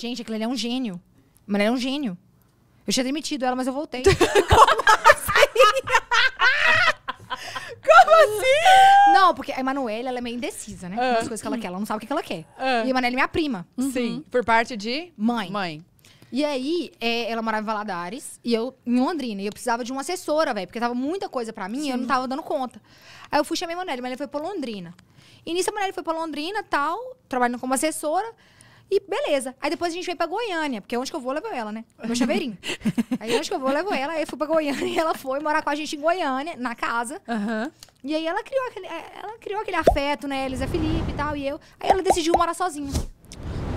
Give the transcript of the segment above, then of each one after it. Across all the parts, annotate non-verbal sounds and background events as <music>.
Gente, aquele é um gênio. Mas ele é um gênio. Eu tinha demitido ela, mas eu voltei. <laughs> Como assim? Como assim? Não, porque a Emanuele, ela é meio indecisa, né? Uh. As coisas que ela quer, ela não sabe o que ela quer. Uh. E a Emanuele é minha prima. Sim, uhum. por parte de? Mãe. Mãe. E aí, é, ela morava em Valadares e eu em Londrina. E eu precisava de uma assessora, velho, porque tava muita coisa pra mim Sim. e eu não tava dando conta. Aí eu fui chamar a Emanuele, mas ela foi pra Londrina. E nisso a Emanuele foi pra Londrina tal, trabalhando como assessora. E beleza. Aí depois a gente veio pra Goiânia, porque é onde que eu vou, eu levo ela, né? Meu <laughs> chaveirinho. aí onde que eu vou, eu levo ela. Aí eu fui pra Goiânia <laughs> e ela foi morar com a gente em Goiânia, na casa. Uhum. E aí ela criou, aquele, é, ela criou aquele afeto, né? Elisa é Felipe e tal, e eu. Aí ela decidiu morar sozinha.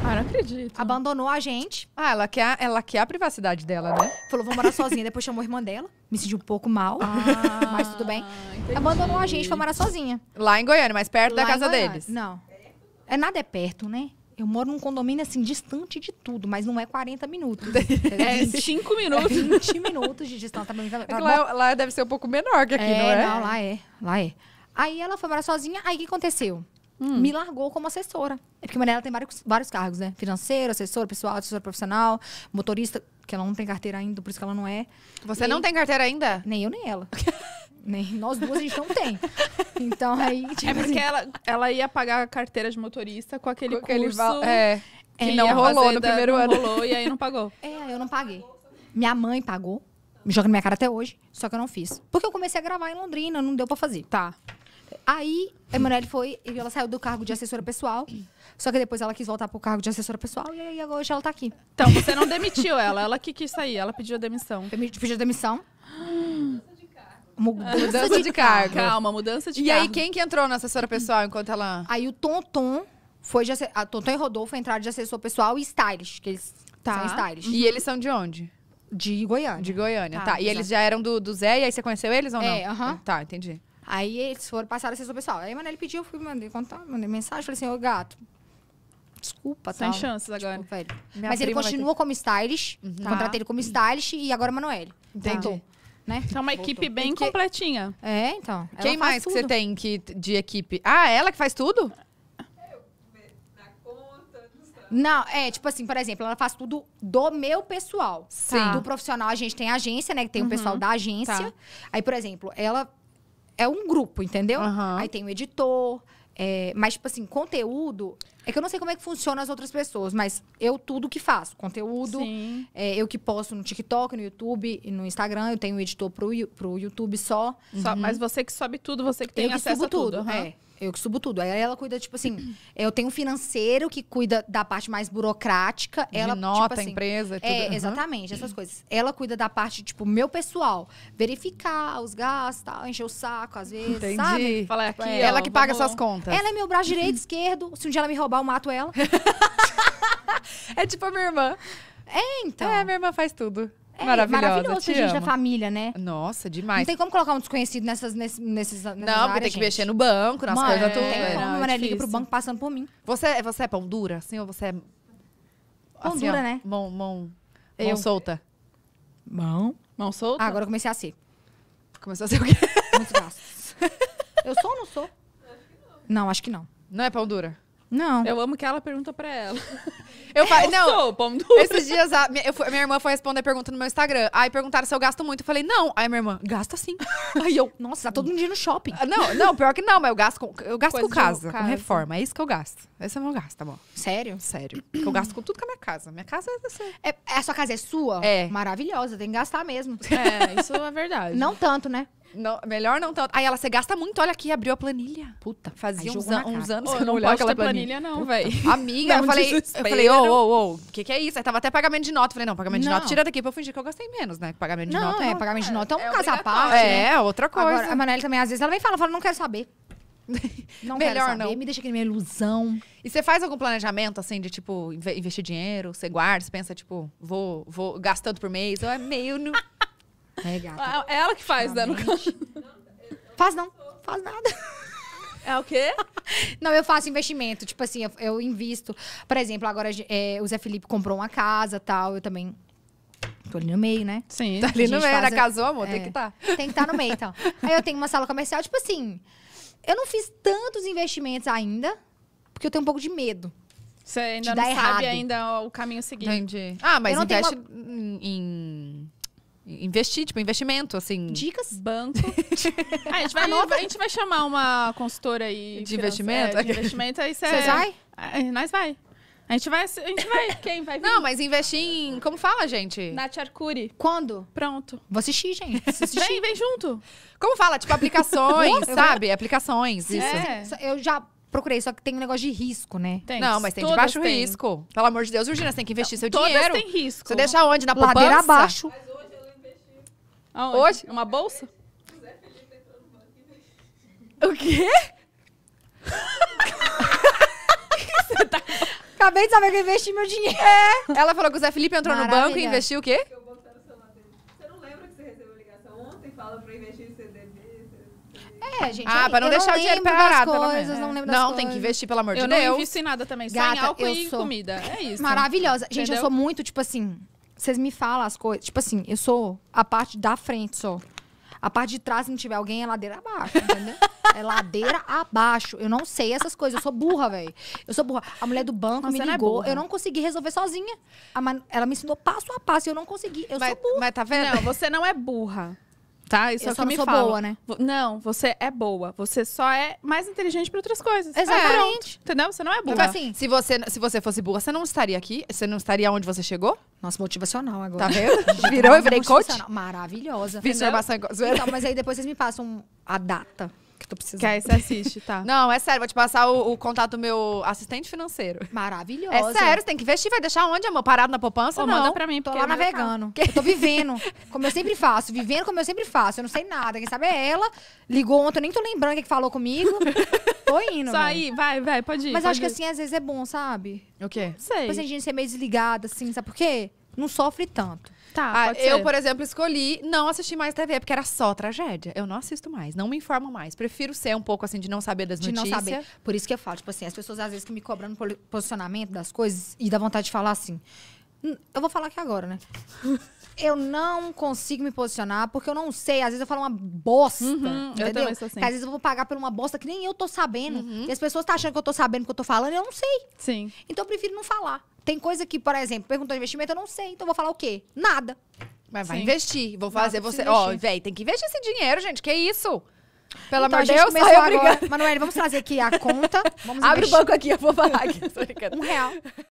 Ah, não acredito. Abandonou a gente. Ah, ela quer, ela quer a privacidade dela, né? Falou, vou morar sozinha. Depois chamou a irmã dela. Me senti um pouco mal, ah, <laughs> mas tudo bem. Entendi. Abandonou a gente, foi morar sozinha. Lá em Goiânia, mais perto Lá da casa deles. Não. É nada é perto, né? Eu moro num condomínio assim, distante de tudo, mas não é 40 <laughs> é minutos. É 5 minutos. É 20 minutos de distância. Tá tá é lá, é- lá, deve ser um pouco menor que aqui, é, não é? Não, lá é. Lá é. Aí ela foi morar sozinha, aí o que aconteceu? Hum. Me largou como assessora. É porque Maria ela tem vários, vários cargos, né? Financeiro, assessor pessoal, assessor profissional, motorista, que ela não tem carteira ainda, por isso que ela não é. Você e... não tem carteira ainda? Nem eu, nem ela. <laughs> Nem né? nós duas a gente não tem. Então aí. É tipo, é porque assim, ela, ela ia pagar a carteira de motorista com aquele com curso. Aquele é. Que não rolou no primeiro ano. Rolou e aí não pagou. <laughs> É, eu não paguei. Minha mãe pagou. Me joga na minha cara até hoje, só que eu não fiz. Porque eu comecei a gravar em Londrina, não deu pra fazer. Tá. Aí, a Emanuele foi, e ela saiu do cargo de assessora pessoal. Só que depois ela quis voltar pro cargo de assessora pessoal e aí hoje ela tá aqui. Então, você não demitiu ela, ela que quis sair, ela pediu a demissão. Eu pedi a demissão mudança de, de cargo. Calma, mudança de e cargo. E aí, quem que entrou na assessora pessoal enquanto ela. Aí o Tonton foi de assessor. Tonton e Rodolfo entraram de assessor pessoal e stylish, que eles tá. são stylish. E eles são de onde? De Goiânia. De Goiânia, tá. tá. E eles é. já eram do, do Zé, e aí você conheceu eles ou não? É, aham. Uh -huh. Tá, entendi. Aí eles foram passar a assessor pessoal. Aí a ele pediu, eu fui, mandei contar, mandei mensagem, falei assim, ô gato, desculpa, Sem chances tipo, agora. Desculpa, Mas ele continua ter... como stylish. uhum. contratei ele como tá. stylish e agora é Manoel. Entendi. Tá né? Então, uma equipe Voltou. bem que... completinha. É, então. Quem mais que você tem que, de equipe? Ah, ela que faz tudo? Não, é, tipo assim, por exemplo, ela faz tudo do meu pessoal. Sim. Do profissional, a gente tem agência, né? Que tem uhum. o pessoal da agência. Tá. Aí, por exemplo, ela é um grupo, entendeu? Uhum. Aí tem o editor, é, mas, tipo assim, conteúdo. É que eu não sei como é que funciona as outras pessoas, mas eu tudo que faço. Conteúdo, é, eu que posto no TikTok, no YouTube, no Instagram, eu tenho um editor pro, pro YouTube só. só uhum. Mas você que sobe tudo, você que tem eu acesso que a tudo. tudo. Uhum. É. Eu que subo tudo. Aí ela cuida, tipo assim, é, eu tenho um financeiro que cuida da parte mais burocrática. De ela nota, tipo assim, empresa, é, tudo. É, uhum. exatamente, essas coisas. Ela cuida da parte, tipo, meu pessoal. Verificar os gastos, tal, encher o saco, às vezes, Entendi. sabe? Falar aqui, é, ela ó, que paga suas contas. Ela é meu braço direito, <clears throat> esquerdo. Se um dia ela me roubar, eu mato ela. <laughs> é tipo a minha irmã. É, então. É, minha irmã faz tudo. É, maravilhoso, maravilhoso ter gente amo. da família, né? Nossa, demais. Não tem como colocar um desconhecido nessas, nesses, nesses Não, nessas porque áreas, tem que gente. mexer no banco, nas coisas todas. É, não, Mané liga pro banco passando por mim. Você, é, você é pão dura, assim, ou você é... Pão assim, dura, ó, né? Mão, mão, mão solta. Mão? Mão solta? Ah, agora eu comecei a ser. Começou a ser o quê? <laughs> Muitos gastos. eu sou ou não sou? Acho não. não, acho que não. Não é pão dura? Não. Eu amo que ela pergunta pra ela. Eu eu não. Sou pão duro. Esses dias a minha, minha, irmã foi responder a pergunta no meu Instagram. Aí perguntaram se eu gasto muito. Eu falei, não. Aí minha irmã, gasta sim. <laughs> Aí eu, nossa, tá todo mundo no shopping. Ah, não, não, pior que não, mas eu gasto com, eu gasto com casa, com reforma. É isso que eu gasto. Esse é o meu gasto, tá bom. Sério? Sério. eu gasto com tudo com a é minha casa. Minha casa é assim. É, a sua casa é sua? É. Maravilhosa, tem que gastar mesmo. É, isso é verdade. Não tanto, né? Não, melhor não tanto. Aí ela, você gasta muito, olha aqui, abriu a planilha. Puta. Fazia uns, an uns anos que eu não olhava aquela planilha. planilha não, velho. Amiga, não, eu falei, eu falei, ô, ô, ô, o que que é isso? Aí tava até pagamento de nota. Falei, não, pagamento não. de nota, tira daqui pra eu fingir que eu gastei menos, né? Pagamento de não, nota. Não, é, é, pagamento de nota é um é caso à parte. Né? Né? É, outra coisa. Agora, a Manelli também, às vezes, ela vem falando fala, não quero saber. <laughs> Não Melhor saber, não. Me deixa aquele minha ilusão. E você faz algum planejamento, assim, de, tipo, investir dinheiro? Você guarda, você pensa, tipo, vou, vou gastando por mês? Ou é meio... No... É, gata. É, é ela que faz, né? No caso. Faz não, faz nada. <laughs> É o quê? Não, eu faço investimento. Tipo assim, eu, invisto. Por exemplo, agora é, o Zé Felipe comprou uma casa tal. Eu também Tô ali no meio, né? Sim. Tá ali no meio, faz... ela né? casou, amor, é. tem que estar. Tá. Tem que estar tá no meio, então. <laughs> Aí eu tenho uma sala comercial, tipo assim, eu não fiz tantos investimentos ainda, porque eu tenho um pouco de medo. Você ainda não sabe errado. ainda o caminho seguinte. Entendi. Ah, mas investe uma... em Investir, tipo, investimento, assim. Dicas? Banco. <laughs> ah, a, gente vai, a gente vai chamar uma consultora aí. De investimento? É, de investimento, aí você. Vocês é- vai? É, nós vai. A gente vai. A gente vai. Quem vai vir? Não, mas investir em. Como fala, gente? Nath Arcuri. Quando? Pronto. Vou assistir, gente. Vou <laughs> assistir. Vem, vem junto. Como fala? Tipo, aplicações, sabe? Aplicações, isso. É. Eu já procurei, só que tem um negócio de risco, né? Tem. Não, mas tem Todas de baixo tem. risco. Pelo amor de Deus, Virginia, você tem que investir seu dinheiro. Todas tem risco. Você deixa onde? Na poupança? de abaixo. Aonde? Hoje? Uma bolsa? O quê? Você <laughs> tá... Acabei de saber que eu investi meu dinheiro. É. Ela falou que o Zé Felipe entrou Maravilha. no banco e investiu o quê? Eu botar no celular dele. Você não lembra que você recebeu ligação ontem? Fala pra investir em CDB. É, gente. Ah, pra não deixar não o dinheiro parado, pelo né? Não, lembro não tem que investir, pelo amor de Deus. Eu não invisto em nada também, só Gata, em álcool e sou... comida. É isso. Maravilhosa. Gente, Entendeu? eu sou muito, tipo assim vocês me falam as coisas. Tipo assim, eu sou a parte da frente só. A parte de trás, se não tiver alguém, é ladeira abaixo, entendeu? <laughs> É ladeira abaixo. Eu não sei essas coisas. Eu sou burra, velho. Eu sou burra. A mulher do banco não, me é ligou. É eu não consegui resolver sozinha. Ela me ensinou passo a passo. e Eu não consegui. Eu mas, sou burra. Mas tá vendo? Não, você não é burra tá? Isso eu é só que não me sou falam. boa, né? Não, você é boa. Você só é mais inteligente para outras coisas. É, Exatamente. entendeu? Você não é então, boa. Então, assim, se você, se você fosse boa, você não estaria aqui? Você não estaria onde você chegou? Nossa, motivacional agora. Tá vendo? <laughs> Virou e virei coach? Maravilhosa. Fiz Então, mas aí depois vocês me passam a data que tu precisa Que aí você assiste, tá. <laughs> Não, é sério, vou te passar o, o contato do meu assistente financeiro. Maravilhoso. É sério, você tem que investir, vai deixar onde, amor? Parado na poupança? Ô, não. manda pra mim, porque tô lá navegando. Eu tô vivendo, como eu sempre faço, vivendo como eu sempre faço. Eu não sei nada, quem sabe é ela. Ligou ontem, eu nem tô lembrando o que, falou comigo. tô indo. Só aí, vai, vai, pode ir. Mas pode acho ir. que assim, às vezes é bom, sabe? O quê? Sei. Depois assim, gente ser meio desligada, assim, sabe por quê? Não sofre tanto. Tá, ah, eu, ser. por exemplo, escolhi não assistir mais TV, porque era só tragédia. Eu não assisto mais, não me informo mais. Prefiro ser um pouco assim de não saber das de notícias. Não saber. Por isso que eu falo, tipo assim, as pessoas às vezes que me cobram no posicionamento das coisas e dá vontade de falar assim. Eu vou falar aqui agora, né? <laughs> eu não consigo me posicionar porque eu não sei. Às vezes eu falo uma bosta. Uhum, entendeu? Eu sou assim. Que às vezes eu vou pagar por uma bosta que nem eu tô sabendo. Uhum. E as pessoas estão tá achando que eu tô sabendo o que eu tô falando e eu não sei. Sim. Então eu prefiro não falar. Tem coisa que, por exemplo, perguntou investimento, eu não sei. Então eu vou falar o quê? Nada. Mas vai Sim. investir. Vou fazer você. Ó, oh, velho, tem que investir esse dinheiro, gente. Que isso? Pelo então, amor de Deus, sai obrigada. Manoel, vamos trazer aqui a conta. <laughs> Abre investir. o banco aqui, eu vou falar aqui. um real. <laughs>